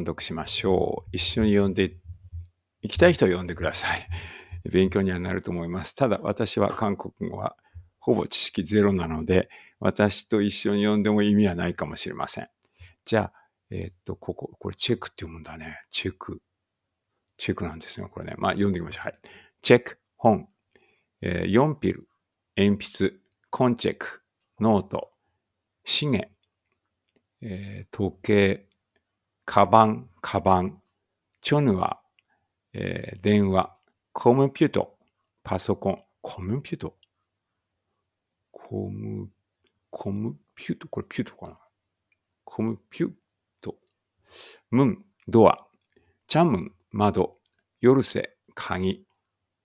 音読しましょう。一緒に読んで、行きたい人は読んでください。勉強にはなると思います。ただ、私は韓国語はほぼ知識ゼロなので、私と一緒に読んでも意味はないかもしれません。じゃあ、えー、っと、ここ、これチェックって読むんだね。チェック。チェックなんですね。これね。まあ、読んでみましょう。はい。チェック、本、えー、4ピル、鉛筆、コンチェック、ノート、シゲ、えー、時計、カバン、カバン。チョヌは、えー、電話。コムピュート、パソコン。コムピュートコム、コムピュートこれピュートかなコムピュート。ムン、ドア。チャムン、窓。ヨルセ、鍵。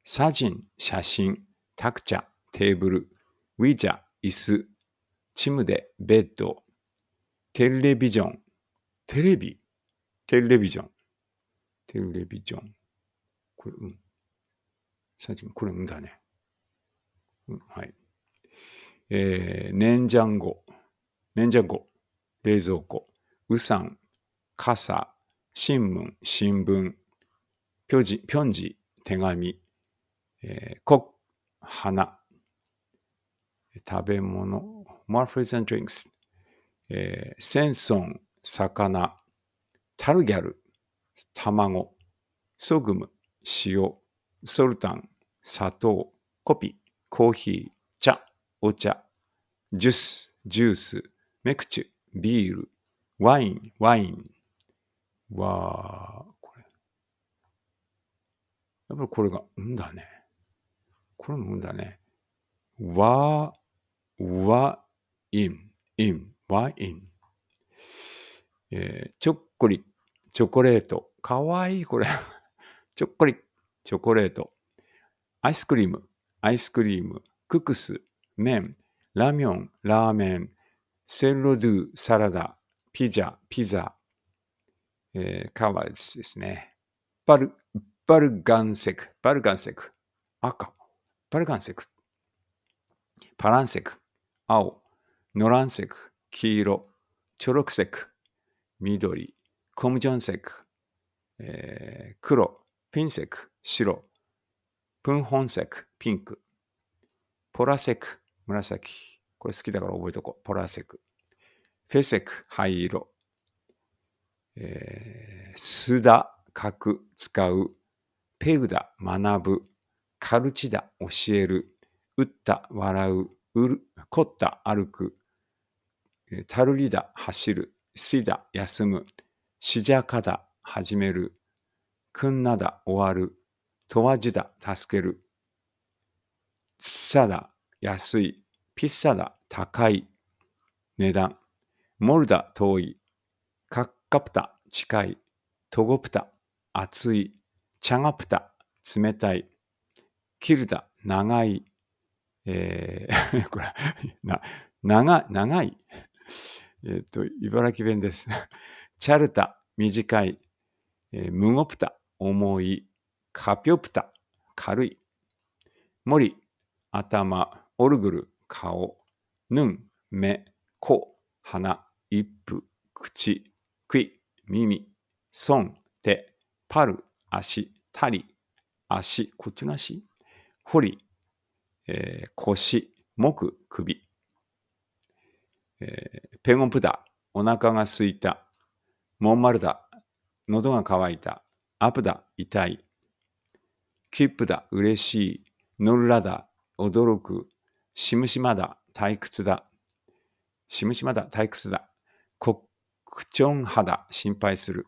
サジン、写真。タクチャ、テーブル。ウィジャ、椅子。チムデ、ベッド。テレビジョン。テレビテレビジョン。テレビジョン。これ、うん。最近、これ、うんだね。うん、はい。えー、んじゃんご。んじゃんご。冷蔵庫。うさん。傘。新聞。新聞。ぴょじ、ぴょんじ。手紙。えー、こ、花。食べ物。マーフィーズ・ン・ドリンクス。えー、センソン。魚。タルギャル、卵、ソグム、塩、ソルタン、砂糖、コピ、コーヒー、茶、お茶、ジュース、ジュース、メクチュ、ビール、ワイン、ワイン。わー、これ。やっぱりこれが、うんだね。これもうんだね。わー、わ、イン、イン、ワイン。えー、ちょっこり、チョコレート。かわいい、これ。ちょっこり、チョコレート。アイスクリーム、アイスクリーム。ククス、麺。ラミョン、ラーメン。セロドゥ、サラダ。ピザ、ピザ。えー、カワーズですね。バル、バルガンセク、バルガンセク。赤。バルガンセク。パランセク。青。ノランセク。黄色。チョロクセク。緑、コムジョンセク、えー、黒、ピンセク、白、プンホンセク、ピンク、ポラセク、紫。これ好きだから覚えとこう。ポラセク。フェセク、灰色。えー、すだ、書く、使う。ペグだ、学ぶ。カルチだ、教える。打った、笑う。うる、凝った、歩く。たるりだ、走る。しだ、休む。しじゃかだ、始める。くんなだ、終わる。とわじだ、助ける。つさだ、安い。ピッサだ、高い。値段。モルダ、遠い。カッカプタ、近い。トゴプタ、熱い。チャガプタ、冷たい。キルダ、長い。えー、これ、な、長、長い。えっ、と、茨城弁です。チャルタ、短い。えー、ムゴプタ、重い。カピョプタ、軽い。モリ、頭。オルグル、顔。ヌン、目。コ、鼻。イップ、口。クイ、耳。ソン、手。パル、足。タリ、足。こっちの足。ホリ、えー、腰。ク、首。えー、ペンゴンプだ、お腹が空いた、モンマルだ、喉が渇いた、アプだ、痛い、キップだ、嬉しい、ノルラだ、驚く、しむしまだ、退屈だ、しむしまだ、退屈だ、コクチョン肌、心配する、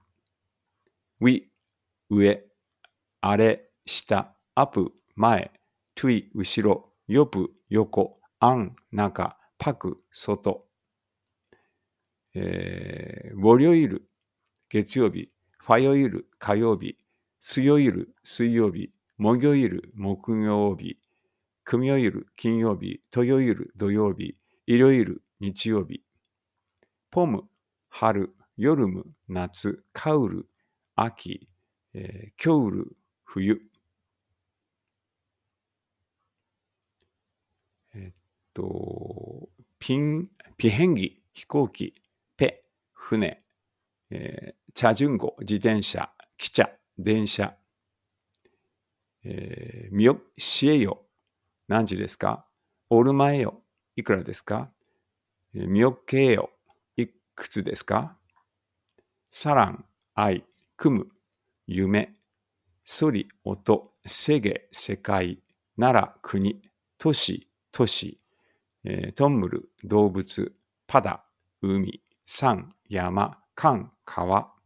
ウィ、上、あれ、下、アプ、前、トゥイ、後ろ、ヨプ、横、アン、中、パク、外。えー、ボリョイル、月曜日、ファヨイル、火曜日、水曜イル、水曜日、木曜イル、木曜日、イル、金曜日、土曜イル、土曜日、イル、日曜日、ポム、春、ヨルム、夏、カウル、秋、えー、キョウル、冬。えっと、ピン、ピヘンギ、飛行機、船、えー、茶順語、自転車、汽車、電車、えー、みよ、しえよ、何時ですかおるまえよ、いくらですかみよけえよ、いくつですかさらん、愛、くむ、夢、そり、音、せげ、世界、なら、国、都市、都市、えー、トンムル、動物、パダ、海、山、山、間、川。